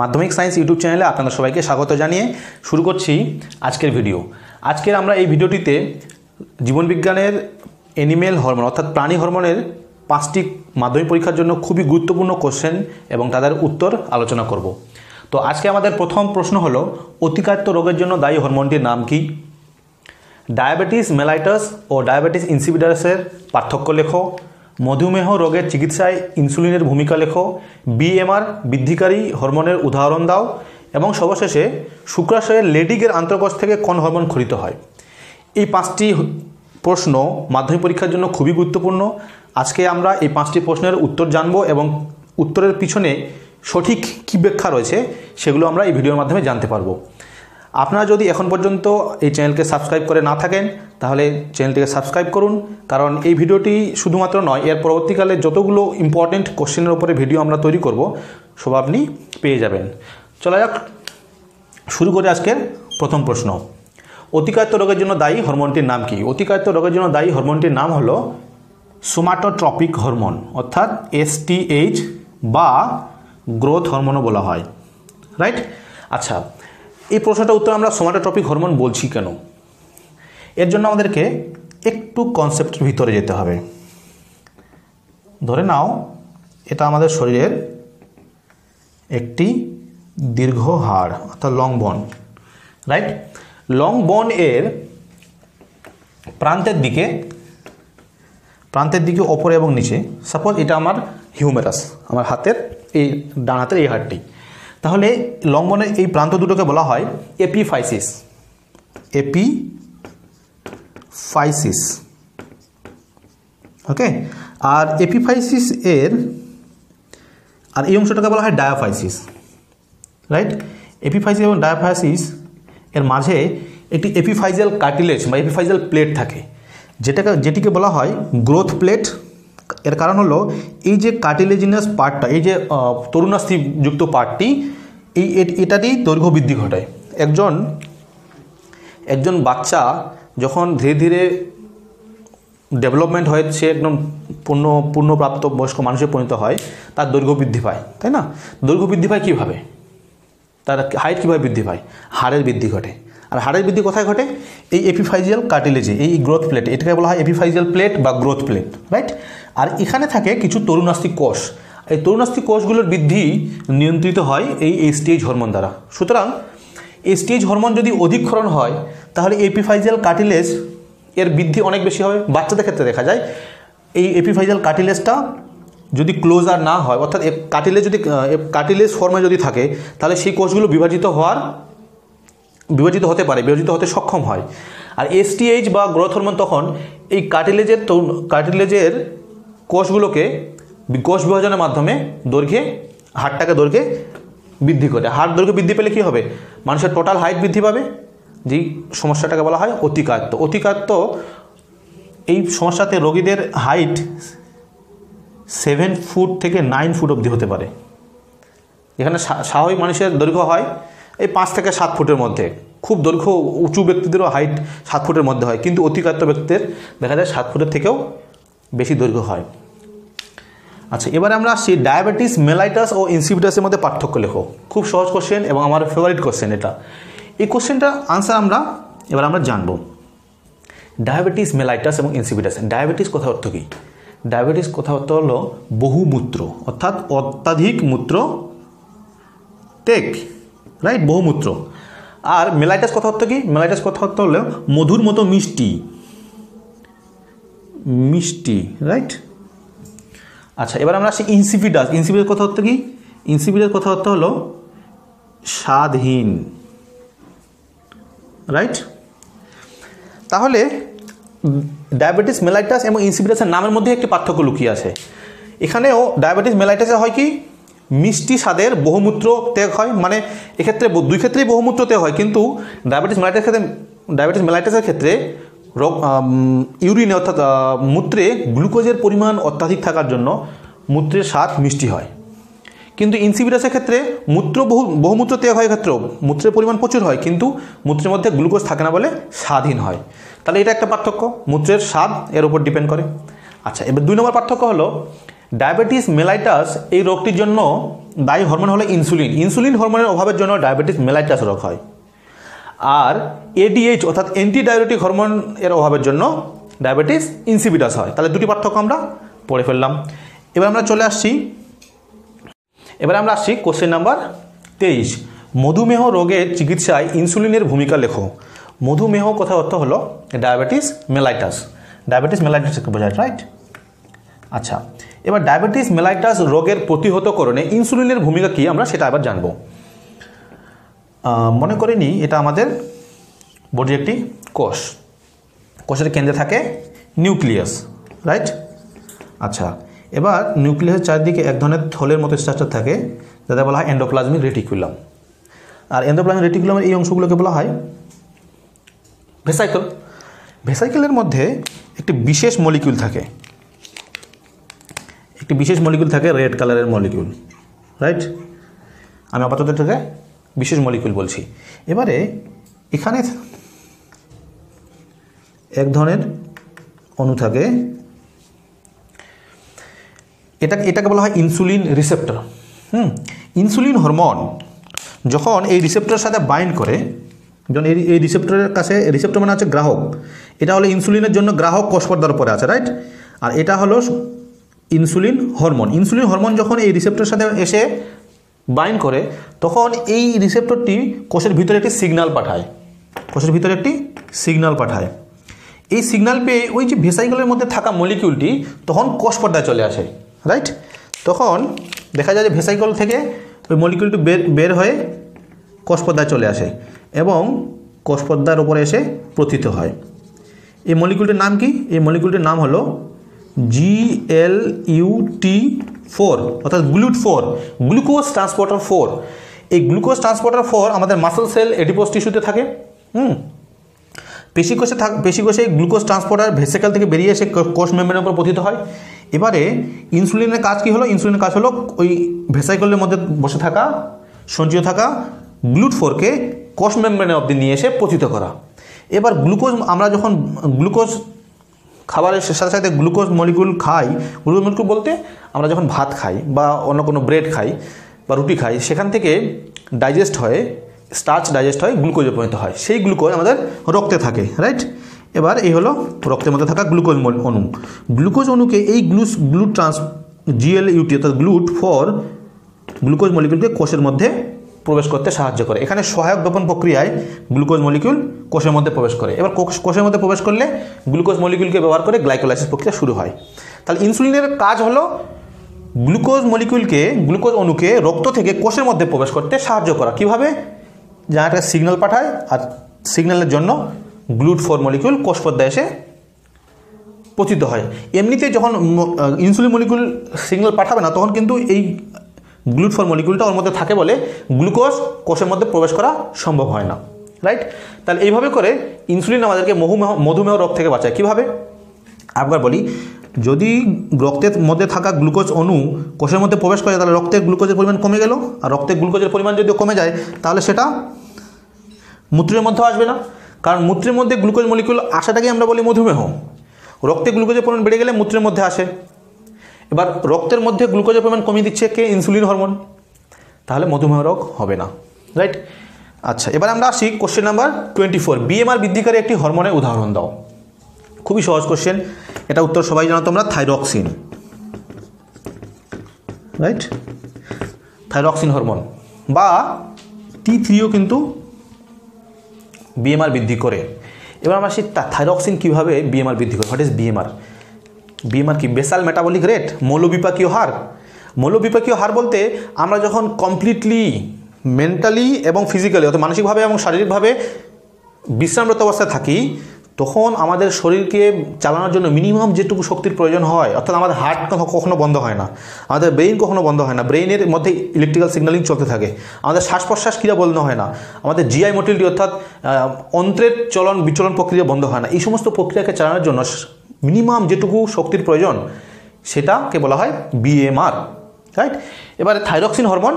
মাধ্যমিক science YouTube চ্যানেলে আপনাদের সবাইকে স্বাগত জানিয়ে শুরু করছি আজকের ভিডিও আজকের আমরা এই ভিডিওটিতে জীবনবিজ্ঞানের অ্যানিমেল হরমোন অর্থাৎ প্রাণী হরমোনের পাঁচটি মাধ্যমিক পরীক্ষার জন্য খুবই গুরুত্বপূর্ণ কোশ্চেন এবং তাদের উত্তর আলোচনা করব তো আজকে আমাদের প্রথম প্রশ্ন হলো অতিকাত্য রোগের জন্য দায়ী হরমোনটির নাম কি ডায়াবেটিস মেলাইটাস ও ডায়াবেটিস ইনসিভিডাসের পার্থক্য লেখো মধুমেহ রোগের চিকিৎসায় ইনসুলিনের ভূমিকা লেখো বিএমআর বৃদ্ধিকারী হরমোনের উদাহরণ দাও এবং সর্বশেষে শুক্রাশয়ের লেডিগের আন্তর্কোষ থেকে কোন হরমোন খরিত হয় এই পাঁচটি প্রশ্ন মাধ্যমিক পরীক্ষার জন্য খুবই গুরুত্বপূর্ণ আজকে আমরা এই পাঁচটি প্রশ্নের উত্তর জানব এবং উত্তরের পিছনে সঠিক কী ব্যাখ্যা রয়েছে সেগুলো আমরা এই ভিডিওর মাধ্যমে জানতে পারবো আপনারা যদি এখন পর্যন্ত এই চ্যানেলকে সাবস্ক্রাইব করে না থাকেন তাহলে চ্যানেলটিকে সাবস্ক্রাইব করুন কারণ এই ভিডিওটি শুধুমাত্র নয় এর পরবর্তীকালে যতগুলো ইম্পর্টেন্ট কোশ্চেনের উপরে ভিডিও আমরা তৈরি করব সব আপনি পেয়ে যাবেন চলা যাক শুরু করে আজকের প্রথম প্রশ্ন অতিকায়িত রোগের জন্য দায়ী হরমোনটির নাম কি অতিকায়িত রোগের জন্য দায়ী হরমোনটির নাম হলো সোমাটোট্রপিক হরমোন অর্থাৎ এসটিএইচ বা গ্রোথ হরমোনও বলা হয় রাইট আচ্ছা এই প্রশ্নটা উত্তর আমরা সোমাটোটপিক হরমোন বলছি কেন এর জন্য আমাদেরকে একটু কনসেপ্টের ভিতরে যেতে হবে ধরে নাও এটা আমাদের শরীরের একটি দীর্ঘ হাড় অর্থাৎ লং বন রাইট লং বন এর প্রান্তের দিকে প্রান্তের দিকে ওপরে এবং নিচে সাপোজ এটা আমার হিউমেরাস আমার হাতের এই ডান হাতের এই হাড়টি তাহলে লম্বনের এই প্রান্ত দুটোকে বলা হয় এপিফাইসিস এপি ফাইসিস ওকে আর এপিফাইসিস এর আর এই অংশটাকে বলা হয় ডায়াফাইসিস রাইট এপিফাইসিস এবং ডায়াফাইসিস এর মাঝে একটি এপিফাইজাল কার্টিলেজ বা এপিফাইজাল প্লেট থাকে যেটাকে যেটিকে বলা হয় গ্রোথ প্লেট এর কারণ হলো এই যে কার্টিলেজিনাস পার্টটা এই যে তরুণাস্থিযুক্ত পার্টটি এই এটাতেই দৈর্ঘ্য বৃদ্ধি ঘটায় একজন একজন বাচ্চা যখন ধীরে ধীরে ডেভেলপমেন্ট হয়েছে সে একদম পূর্ণ পূর্ণপ্রাপ্ত বয়স্ক মানুষে পরিণত হয় তার দৈর্ঘ্য বৃদ্ধি পায় তাই না দৈর্ঘ্য বৃদ্ধি পায় কীভাবে তার হাইট কীভাবে বৃদ্ধি পায় হাড়ের বৃদ্ধি ঘটে আর হাড়ের বৃদ্ধি কোথায় ঘটে এই এপিফাইজিয়াল কার্টিলেজে এই গ্রোথ প্লেট এটাকে বলা হয় এপিফাইজিয়াল প্লেট বা গ্রোথ প্লেট রাইট আর এখানে থাকে কিছু তরুণাস্তিক কোষ এই তরুণাস্তিক কোষগুলোর বৃদ্ধি নিয়ন্ত্রিত হয় এই এসটিএইচ হরমোন দ্বারা সুতরাং এসটিএইচ হরমোন যদি অধিকক্ষরণ হয় তাহলে এপিফাইজিয়াল কার্টিলেজ এর বৃদ্ধি অনেক বেশি হবে বাচ্চাদের ক্ষেত্রে দেখা যায় এই এপিফাইজাল কার্টিলেজটা যদি ক্লোজার না হয় অর্থাৎ কার্টিলেজ যদি কার্টিলেজ ফর্মে যদি থাকে তাহলে সেই কোষগুলো বিভাজিত হওয়ার বিভাজিত হতে পারে বিভাজিত হতে সক্ষম হয় আর এসটিএইচ বা গ্রোথ হরমোন তখন এই কার্টিলেজের কার্টিলেজের কোষগুলোকে কোষ বিভাজনের মাধ্যমে দৈর্ঘ্যে হাড়টাকে দৈর্ঘ্যে বৃদ্ধি করে হাড় দৈর্ঘ্য বৃদ্ধি পেলে কী হবে মানুষের টোটাল হাইট বৃদ্ধি পাবে যেই সমস্যাটাকে বলা হয় অতিকায়ত্ব অতিকায়ত্ব এই সমস্যাতে রোগীদের হাইট সেভেন ফুট থেকে নাইন ফুট অবধি হতে পারে এখানে স্বাভাবিক মানুষের দৈর্ঘ্য হয় এই পাঁচ থেকে সাত ফুটের মধ্যে খুব দৈর্ঘ্য উঁচু ব্যক্তিদেরও হাইট সাত ফুটের মধ্যে হয় কিন্তু অতিকাত্ত ব্যক্তিদের দেখা যায় সাত ফুটের থেকেও বেশি দৈর্ঘ্য হয় আচ্ছা এবারে আমরা আসছি ডায়াবেটিস মেলাইটাস ও ইনসিপিটাসের মধ্যে পার্থক্য লেখো খুব সহজ কোশ্চেন এবং আমার ফেভারিট কোশ্চেন এটা এই কোশ্চেনটা আনসার আমরা এবার আমরা জানবো ডায়াবেটিস মেলাইটাস এবং ইনসিপিটাস ডায়াবেটিস কথা অর্থ কী ডায়াবেটিস কথা অর্থ হলো বহুমূত্র অর্থাৎ অত্যাধিক মূত্র টেক রাইট বহুমূত্র আর মেলাইটাস কথা হতো কি মেলাইটাস কথা হতো হলো মধুর মতো মিষ্টি মিষ্টি রাইট আচ্ছা এবার আমরা আসি ইনসিপিডাস ইনসিপিডাস কথা হতো কি ইনসিপিডাস কথা হতো হলো স্বাদহীন রাইট তাহলে ডায়াবেটিস মেলাইটাস এবং ইনসিপিডাসের নামের মধ্যে একটি পার্থক্য লুকিয়ে আছে এখানেও ডায়াবেটিস মেলাইটাসে হয় কি মিষ্টি স্বাদের বহুমূত্র ত্যাগ হয় মানে এক্ষেত্রে দুই ক্ষেত্রেই বহুমূত্র ত্যাগ হয় কিন্তু ডায়াবেটিস মেলাইটিসের ক্ষেত্রে ডায়াবেটিস মেলাইটিসের ক্ষেত্রে রোগ ইউরিনে অর্থাৎ মূত্রে গ্লুকোজের পরিমাণ অত্যাধিক থাকার জন্য মূত্রের স্বাদ মিষ্টি হয় কিন্তু ইনসিভিরাসের ক্ষেত্রে মূত্র বহু বহুমূত্র ত্যাগ হয় ক্ষেত্রেও মূত্রের পরিমাণ প্রচুর হয় কিন্তু মূত্রের মধ্যে গ্লুকোজ থাকে না বলে স্বাধীন হয় তাহলে এটা একটা পার্থক্য মূত্রের স্বাদ এর উপর ডিপেন্ড করে আচ্ছা এবার দুই নম্বর পার্থক্য হলো ডায়াবেটিস মেলাইটাস এই রোগটির জন্য দায়ী হরমোন হলো ইনসুলিন ইনসুলিন হরমোনের অভাবের জন্য ডায়াবেটিস মেলাইটাস রোগ হয় আর এডিএইচ অর্থাৎ অ্যান্টি হরমোন এর অভাবের জন্য ডায়াবেটিস ইনসিবিটাস হয় তাহলে দুটি পার্থক্য আমরা পড়ে ফেললাম এবার আমরা চলে আসছি এবার আমরা আসছি কোশ্চেন নাম্বার তেইশ মধুমেহ রোগের চিকিৎসায় ইনসুলিনের ভূমিকা লেখো মধুমেহ কথা অর্থ হলো ডায়াবেটিস মেলাইটাস ডায়াবেটিস মেলাইটাস বোঝায় রাইট আচ্ছা এবার ডায়াবেটিস মেলাইটাস রোগের প্রতিহতকরণে ইনসুলিনের ভূমিকা কী আমরা সেটা আবার জানব মনে করে এটা আমাদের বডির একটি কোষ কোষের কেন্দ্রে থাকে নিউক্লিয়াস রাইট আচ্ছা এবার নিউক্লিয়াসের চারিদিকে এক ধরনের থলের মতো স্ট্রাকচার থাকে যাতে বলা হয় এন্ডোপ্লাজমিক রেটিকুলাম আর এন্ডোপ্লাজমিক রেটিকুলামের এই অংশগুলোকে বলা হয় ভেসাইকেল ভেসাইকেলের মধ্যে একটি বিশেষ মলিকিউল থাকে একটি বিশেষ মলিকুল থাকে রেড কালারের মলিকিউল রাইট আমি আপাতত থেকে বিশেষ মলিকুল বলছি এবারে এখানে এক ধরনের অণু থাকে এটা এটাকে বলা হয় ইনসুলিন রিসেপ্টর হুম ইনসুলিন হরমোন যখন এই রিসেপ্টরের সাথে বাইন্ড করে যখন এই এই রিসেপ্টরের কাছে রিসেপ্টর মানে হচ্ছে গ্রাহক এটা হলো ইনসুলিনের জন্য গ্রাহক কষপর্দার পরে আছে রাইট আর এটা হলো ইনসুলিন হরমোন ইনসুলিন হরমোন যখন এই রিসেপ্টরের সাথে এসে বাইন করে তখন এই রিসেপ্টরটি কোষের ভিতরে একটি সিগনাল পাঠায় কোষের ভিতরে একটি সিগনাল পাঠায় এই সিগনাল পেয়ে ওই যে ভেসাইকেলের মধ্যে থাকা মলিকিউলটি তখন কোষ পর্দায় চলে আসে রাইট তখন দেখা যায় যে ভেসাইকল থেকে ওই মলিকিউলটি বের বের হয়ে কোষপর্দায় চলে আসে এবং কোষপর্দার ওপরে এসে প্রথিত হয় এই মলিকিউলটির নাম কি এই মলিকিউলটির নাম হলো জি এল ফোর অর্থাৎ GLUT four glucose transporter four এই গ্লুকোজ ট্রান্সপোর্টার ফোর আমাদের মাসেল সেল এডিপোস টিস্যুতে থাকে হুম পেশিকোষে থাক পেশিকোষে গ্লুকোজ ট্রান্সপোর্টার ভেসিকাল থেকে বেরিয়ে এসে কোষ মেমব্রেনের উপর পতিত হয় এবারে ইনসুলিনের কাজ কি হলো ইনসুলিনের কাজ হলো ওই ভেসাইকলের মধ্যে বসে থাকা সঞ্চিত থাকা গ্লুট ফোরকে কোষ মেমব্রেনে অবধি নিয়ে এসে পতিত করা এবার গ্লুকোজ আমরা যখন গ্লুকোজ খাবারের সাথে সাথে গ্লুকোজ মলিকুল খাই গ্লুকোজ মলিকুল বলতে আমরা যখন ভাত খাই বা অন্য কোনো ব্রেড খাই বা রুটি খাই সেখান থেকে ডাইজেস্ট হয় স্টার্চ ডাইজেস্ট হয় গ্লুকোজে পরিণত হয় সেই গ্লুকোজ আমাদের রক্তে থাকে রাইট এবার এই হলো রক্তের মধ্যে থাকা গ্লুকোজ অণু গ্লুকোজ অণুকে এই গ্লুস গ্লুট ট্রান্স জিএল ইউটি অর্থাৎ গ্লুট ফর গ্লুকোজ মলিকুলকে কোষের মধ্যে প্রবেশ করতে সাহায্য করে এখানে সহায়ক দোপন প্রক্রিয়ায় গ্লুকোজ মলিকিউল কোষের মধ্যে প্রবেশ করে এবার কোষের মধ্যে প্রবেশ করলে গ্লুকোজ মলিকিউলকে ব্যবহার করে গ্লাইকোলাইসিস প্রক্রিয়া শুরু হয় তাহলে ইনসুলিনের কাজ হলো গ্লুকোজ মলিকিউলকে গ্লুকোজ অণুকে রক্ত থেকে কোষের মধ্যে প্রবেশ করতে সাহায্য করা কিভাবে যা একটা সিগন্যাল পাঠায় আর সিগন্যালের জন্য গ্লুট ফোর মলিকিউল কোষ পদ্মায় এসে পচিত হয় এমনিতে যখন ইনসুলিন মলিকুল সিগন্যাল পাঠাবে না তখন কিন্তু এই গ্লুট ফোর মলিকুলটা ওর মধ্যে থাকে বলে গ্লুকোজ কোষের মধ্যে প্রবেশ করা সম্ভব হয় না রাইট তাহলে এইভাবে করে ইনসুলিন আমাদেরকে মহুমেহ মধুমেহ রোগ থেকে বাঁচায় কীভাবে আপনার বলি যদি রক্তের মধ্যে থাকা গ্লুকোজ অণু কোষের মধ্যে প্রবেশ করে তাহলে রক্তের গ্লুকোজের পরিমাণ কমে গেল আর রক্তের গ্লুকোজের পরিমাণ যদি কমে যায় তাহলে সেটা মূত্রের মধ্যেও আসবে না কারণ মূত্রের মধ্যে গ্লুকোজ মলিকুল আসাটাকেই আমরা বলি মধুমেহ রক্তে গ্লুকোজের পরিমাণ বেড়ে গেলে মূত্রের মধ্যে আসে এবার রক্তের মধ্যে গ্লুকোজের পরিমাণ কমিয়ে দিচ্ছে কে ইনসুলিন হরমোন তাহলে মধুমেহ রোগ হবে না রাইট আচ্ছা এবার আমরা আসি question number twenty four BMR বৃদ্ধিকারী একটি হরমোনের উদাহরণ দাও খুবই সহজ কোশ্চেন এটা উত্তর সবাই জানো তোমরা থাইরক্সিন রাইট থাইরক্সিন হরমোন বা টি থ্রিও কিন্তু বিএমআর বৃদ্ধি করে এবার আমরা আসি থাইরক্সিন কীভাবে বিএমআর বৃদ্ধি করে হোয়াট ইজ বিএমআর বিএমআর কি বেসাল মেটাবলিক রেট মৌলবিপাকীয় হার মৌলবিপাকীয় হার বলতে আমরা যখন কমপ্লিটলি মেন্টালি এবং ফিজিক্যালি অর্থাৎ মানসিকভাবে এবং শারীরিকভাবে বিশ্রামরত অবস্থায় থাকি তখন আমাদের শরীরকে চালানোর জন্য মিনিমাম যেটুকু শক্তির প্রয়োজন হয় অর্থাৎ আমাদের হার্ট কখনো বন্ধ হয় না আমাদের ব্রেইন কখনো বন্ধ হয় না ব্রেইনের মধ্যে ইলেকট্রিক্যাল সিগনালিং চলতে থাকে আমাদের শ্বাস প্রশ্বাস ক্রিয়া বন্ধ হয় না আমাদের জিআই মোটিলিটি অর্থাৎ অন্ত্রের চলন বিচলন প্রক্রিয়া বন্ধ হয় না এই সমস্ত প্রক্রিয়াকে চালানোর জন্য মিনিমাম যেটুকু শক্তির প্রয়োজন সেটাকে বলা হয় বিএমআর রাইট এবারে থাইরক্সিন হরমোন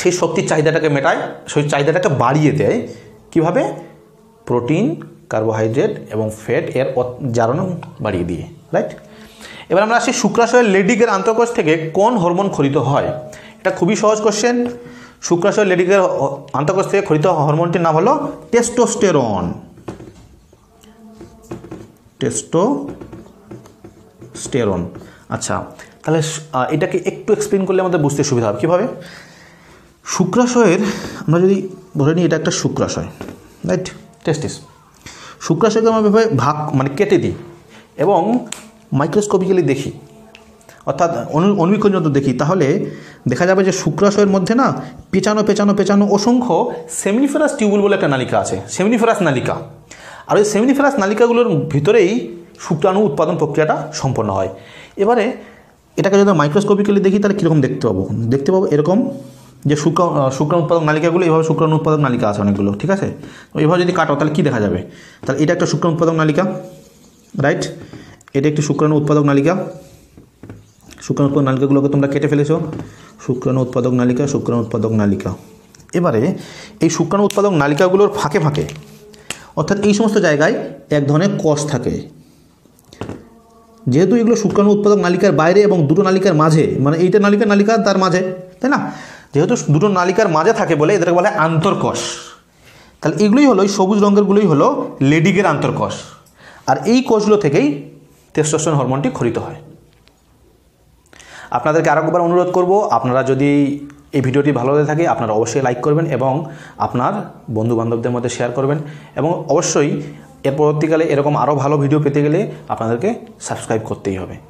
সেই শক্তির চাহিদাটাকে মেটায় সেই চাহিদাটাকে বাড়িয়ে দেয় কিভাবে প্রোটিন কার্বোহাইড্রেট এবং ফ্যাট এর জারণ বাড়িয়ে দিয়ে রাইট এবার আমরা আসি শুক্রাশয়ের লেডিকের আন্তঃকোষ থেকে কোন হরমোন খরিত হয় এটা খুবই সহজ কোশ্চেন শুক্রাশয় লেডিকের আন্তঃকোষ থেকে খরিত হরমোনটির নাম হলো টেস্টোস্টেরন টেস্টোস্টেরন আচ্ছা তাহলে এটাকে একটু এক্সপ্লেন করলে আমাদের বুঝতে সুবিধা হবে কীভাবে শুক্রাশয়ের আমরা যদি ধরে নিই এটা একটা শুক্রাশয় রাইট টেস্টিস শুক্রাশয়কে আমরা ভাগ মানে কেটে দিই এবং মাইক্রোস্কোপিক্যালি দেখি অর্থাৎ অনুবীক্ষণ যন্ত্র দেখি তাহলে দেখা যাবে যে শুক্রাশয়ের মধ্যে না পেঁচানো পেঁচানো পেঁচানো অসংখ্য সেমনিফেরাস টিউবুল বলে একটা নালিকা আছে সেমনিফেরাস নালিকা আর ওই সেমিনিফেরাস নালিকাগুলোর ভিতরেই শুক্রাণু উৎপাদন প্রক্রিয়াটা সম্পন্ন হয় এবারে এটাকে যদি মাইক্রোস্কোপিক্যালি দেখি তাহলে কীরকম দেখতে পাবো দেখতে পাবো এরকম যে শুক্র শুক্রাণু উৎপাদক নালিকাগুলো এভাবে শুক্রাণু উৎপাদক নালিকা আছে অনেকগুলো ঠিক আছে এভাবে যদি কাটো তাহলে কী দেখা যাবে তাহলে এটা একটা শুক্রাণু উৎপাদক নালিকা রাইট এটা একটি শুক্রাণু উৎপাদক নালিকা শুক্রাণু উৎপাদক নালিকাগুলোকে তোমরা কেটে ফেলেছো শুক্রাণু উৎপাদক নালিকা শুক্রাণু উৎপাদক নালিকা এবারে এই শুক্রাণু উৎপাদক নালিকাগুলোর ফাঁকে ফাঁকে অর্থাৎ এই সমস্ত জায়গায় এক ধরনের কষ থাকে যেহেতু এগুলো শুক্রাণু উৎপাদক নালিকার বাইরে এবং দুটো নালিকার মাঝে মানে এইটা নালিকা নালিকা তার মাঝে তাই না যেহেতু দুটো নালিকার মাঝে থাকে বলে এদেরকে বলে আন্তর্কষ তাহলে এগুলোই হলো এই সবুজ রঙেরগুলোই হলো লেডিগের আন্তর্কষ আর এই কোষগুলো থেকেই টেস্টোস্টেরন হরমোনটি খরিত হয় আপনাদেরকে আরেকবার অনুরোধ করব আপনারা যদি এই ভিডিওটি ভালো হয়ে থাকে আপনারা অবশ্যই লাইক করবেন এবং আপনার বন্ধু বান্ধবদের মধ্যে শেয়ার করবেন এবং অবশ্যই এর পরবর্তীকালে এরকম আরও ভালো ভিডিও পেতে গেলে আপনাদেরকে সাবস্ক্রাইব করতেই হবে